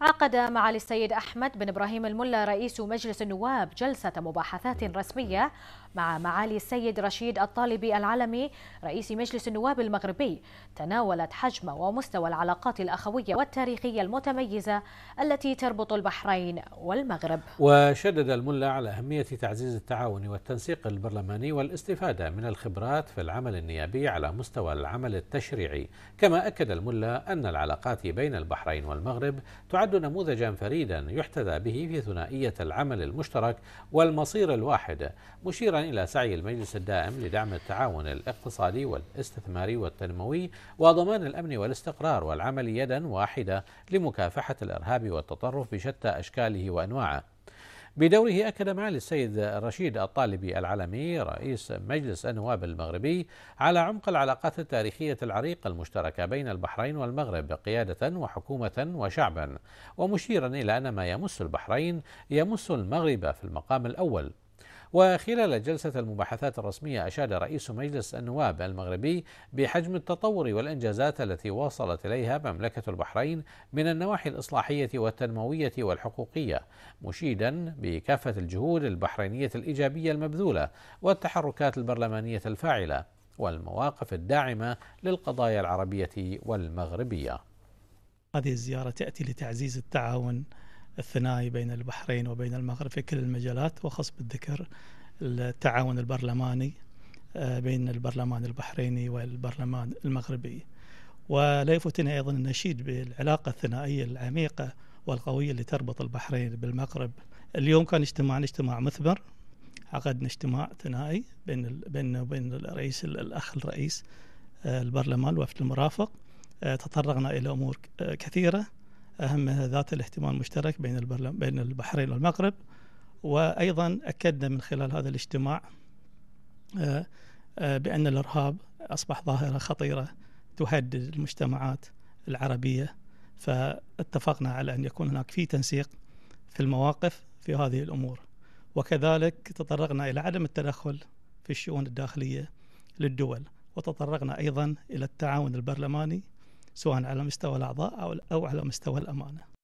عقد معالي السيد أحمد بن إبراهيم الملا رئيس مجلس النواب جلسة مباحثات رسمية مع معالي السيد رشيد الطالبي العلمي رئيس مجلس النواب المغربي تناولت حجم ومستوى العلاقات الأخوية والتاريخية المتميزة التي تربط البحرين والمغرب وشدد الملا على أهمية تعزيز التعاون والتنسيق البرلماني والاستفادة من الخبرات في العمل النيابي على مستوى العمل التشريعي كما أكد الملا أن العلاقات بين البحرين والمغرب تعد يعد نموذجا فريدا يحتذى به في ثنائية العمل المشترك والمصير الواحد مشيرا إلى سعي المجلس الدائم لدعم التعاون الاقتصادي والاستثماري والتنموي وضمان الأمن والاستقرار والعمل يدا واحدة لمكافحة الإرهاب والتطرف بشتى أشكاله وأنواعه بدوره أكد معالي السيد رشيد الطالبي العلمي رئيس مجلس النواب المغربي على عمق العلاقات التاريخية العريقة المشتركة بين البحرين والمغرب قيادة وحكومة وشعبا ومشيرا إلى أن ما يمس البحرين يمس المغرب في المقام الأول وخلال جلسة المباحثات الرسمية أشاد رئيس مجلس النواب المغربي بحجم التطور والإنجازات التي وصلت إليها مملكة البحرين من النواحي الإصلاحية والتنموية والحقوقية مشيدا بكافة الجهود البحرينية الإيجابية المبذولة والتحركات البرلمانية الفاعلة والمواقف الداعمة للقضايا العربية والمغربية هذه الزيارة تأتي لتعزيز التعاون الثنائي بين البحرين وبين المغرب في كل المجالات وخص بالذكر التعاون البرلماني آه، بين البرلمان البحريني والبرلمان المغربي ولا يفوتنا أيضا النشيد بالعلاقة الثنائية العميقة والقوية اللي تربط البحرين بالمغرب اليوم كان اجتماعنا اجتماع مثمر عقدنا اجتماع ثنائي بين بين وبين الرئيس الاخ الرئيس آه، البرلمان الوفد المرافق آه، تطرقنا الى امور كثيره أهم ذات الاهتمام المشترك بين بين البحرين والمغرب وأيضا أكدنا من خلال هذا الاجتماع آه، آه، بأن الإرهاب أصبح ظاهرة خطيرة تهدد المجتمعات العربية فاتفقنا على أن يكون هناك في تنسيق في المواقف في هذه الأمور وكذلك تطرقنا إلى عدم التدخل في الشؤون الداخلية للدول وتطرقنا أيضا إلى التعاون البرلماني سواء على مستوى الأعضاء أو على مستوى الأمانة